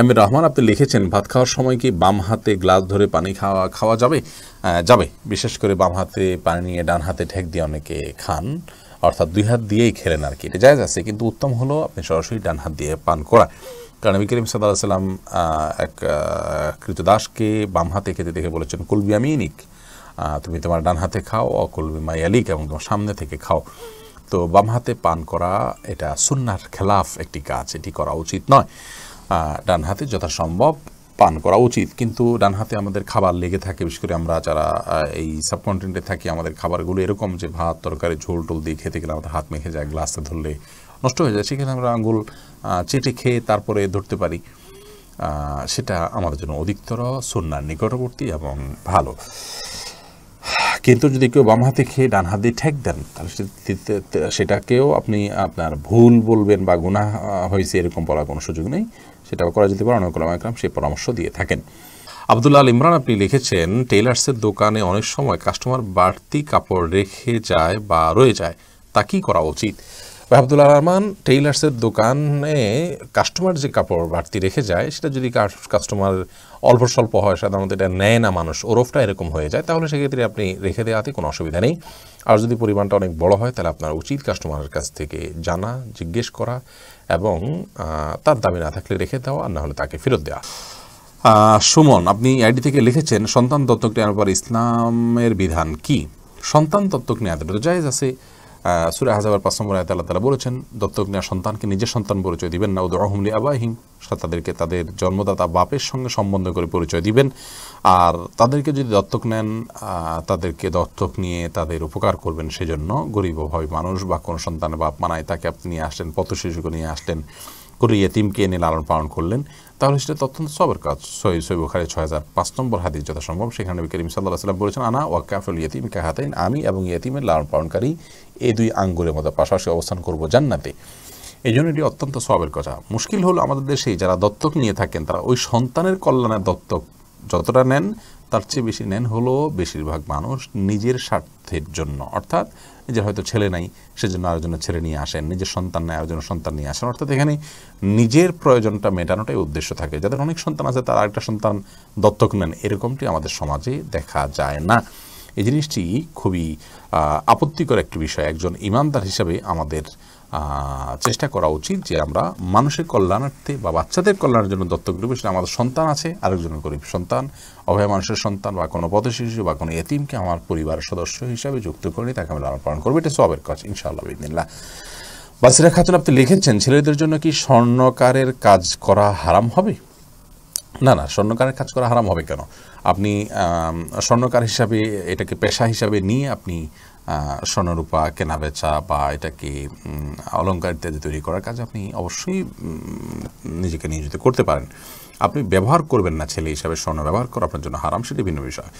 M Rahman আপনি লিখেছেন ভাত খাওয়ার সময় কি বাম হাতে গ্লাস ধরে পানি খাওয়া খাওয়া যাবে যাবে বিশেষ করে বাম হাতে পানি নিয়ে ডান হাতে ঠেক দিয়ে অনেকে খান অর্থাৎ দুই হাত দিয়েই খেলেন আর কি এটা জায়গা আছে কিন্তু উত্তম হলো আপনি সরাসরি ডান হাত দিয়ে পান করা কারণ নবী করিম সাদা সাল্লাম এক কৃতদাসকে বাম হাতে খেতে দেখে বলেছেন কুলবি আমি তুমি তোমার ডান হাতে খাও অকুলবি মায়ালিক এবং তোমার সামনে থেকে খাও তো বাম হাতে পান করা এটা সুন্নার খেলাফ একটি কাজ এটি করা উচিত নয় ডান হাতে যথাসম্ভব পান করা উচিত কিন্তু ডান হাতে আমাদের খাবার লেগে থাকে বিশেষ করে আমরা যারা এই সাবকন্টিনেন্টে থাকি আমাদের খাবারগুলো এরকম যে ভাত তরকারি ঝোল টোল দিয়ে খেতে গেলে আমাদের হাত মেখে যায় গ্লাসে ধরলে নষ্ট হয়ে যায় সেখানে আমরা আঙুল চেটে খেয়ে তারপরে ধরতে পারি সেটা আমাদের জন্য অধিকতর সন্ন্যার নিকটবর্তী এবং ভালো কিন্তু যদি কেউ বাম হাতে খেয়ে ডান হাতে ঠেক দেন তাহলে সেটাকেও আপনি আপনার ভুল বলবেন বা গুণা হয়েছে এরকম বলার কোনো সুযোগ নেই সেটাও করা যেতে পারে অনেক আকরাম সেই পরামর্শ দিয়ে থাকেন আবদুল্লাহ আল ইমরান আপনি লিখেছেন টেলার্সের দোকানে অনেক সময় কাস্টমার বাড়তি কাপড় রেখে যায় বা রয়ে যায় তা কী করা উচিত আব্দুল রহমান টেইলার্সের দোকানে কাস্টমার যে কাপড় বাড়তি রেখে যায় সেটা যদি কাস্টমার অল্প স্বল্প হয় সাধারণত এটা নেয় না মানুষ ওরফটা এরকম হয়ে যায় তাহলে সেক্ষেত্রে আপনি রেখে দেওয়াতে কোনো অসুবিধা নেই আর যদি পরিমাণটা অনেক বড় হয় তাহলে আপনার উচিত কাস্টমারের কাছ থেকে জানা জিজ্ঞেস করা এবং তার দামি না থাকলে রেখে দেওয়া আর না হলে তাকে ফেরত দেওয়া সুমন আপনি আইডি থেকে লিখেছেন সন্তান দত্তক নেওয়ার পর ইসলামের বিধান কি সন্তান দত্তক নেওয়া যায় আছে সুরে হাজাবার পাঁচ নম্বর আয়তাল তালা বলেছেন দত্তক নেওয়া সন্তানকে নিজের সন্তান পরিচয় দিবেন না উদয় আবাহিম তাদেরকে তাদের জন্মদাতা বাপের সঙ্গে সম্বন্ধ করে পরিচয় দিবেন আর তাদেরকে যদি দত্তক নেন তাদেরকে দত্তক নিয়ে তাদের উপকার করবেন সেজন্য গরিব অভাবী মানুষ বা কোনো সন্তানের বাপ মানায় তাকে আপনি নিয়ে আসলেন পথ শিশুকে নিয়ে আসলেন করে ইয়েতিমকে এনে লালন পালন করলেন তাহলে সেটা অত্যন্ত সবের কাজ সহি সৈব বুখারি ছয় হাজার পাঁচ নম্বর হাদিস যথাসম্ভব সেখানে নবী করিম সাল্লাহ সাল্লাম বলেছেন আনা ওয়াকাফুল ইয়েতিম কাহাতাইন আমি এবং ইয়েতিমের লালন পালনকারী এই দুই আঙ্গুলের মধ্যে পাশাপাশি অবস্থান করবো জান্নাতে এই জন্য এটি অত্যন্ত সবের কথা মুশকিল হলো আমাদের দেশে যারা দত্তক নিয়ে থাকেন তারা ওই সন্তানের কল্যাণের দত্তক যতটা নেন তার চেয়ে বেশি নেন হলো বেশিরভাগ মানুষ নিজের স্বার্থের জন্য অর্থাৎ নিজের হয়তো ছেলে নাই সেজন্য আরও জন্য ছেলে নিয়ে আসেন নিজের সন্তান নেয় জন্য সন্তান নিয়ে আসেন অর্থাৎ এখানে নিজের প্রয়োজনটা মেটানোটাই উদ্দেশ্য থাকে যাদের অনেক সন্তান আছে তার আরেকটা সন্তান দত্তক নেন এরকমটি আমাদের সমাজে দেখা যায় না এই জিনিসটি খুবই আপত্তিকর একটি বিষয় একজন ইমানদার হিসাবে আমাদের চেষ্টা করা উচিত যে আমরা মানুষের কল্যাণার্থে বা বাচ্চাদের কল্যাণের জন্য দত্তক নেব সেটা আমাদের সন্তান আছে আরেকজনের গরিব সন্তান অভয় মানুষের সন্তান বা কোনো পথ শিশু বা কোনো এতিমকে আমার পরিবারের সদস্য হিসাবে যুক্ত করে তাকে আমি লালন পালন করবো এটা সবের কাজ ইনশাআল্লাহ বিদিনিল্লাহ বাসিরা খাতুন আপনি লিখেছেন ছেলেদের জন্য কি স্বর্ণকারের কাজ করা হারাম হবে না না স্বর্ণকারের কাজ করা হারাম হবে কেন আপনি স্বর্ণকার হিসাবে এটাকে পেশা হিসাবে নিয়ে আপনি স্বর্ণরূপা কেনাবেচা বা এটাকে অলঙ্কার ইত্যাদি তৈরি করার কাজ আপনি অবশ্যই নিজেকে নিয়োজিত করতে পারেন আপনি ব্যবহার করবেন না ছেলে হিসাবে স্বর্ণ ব্যবহার করা আপনার জন্য হারাম সেটি ভিন্ন বিষয়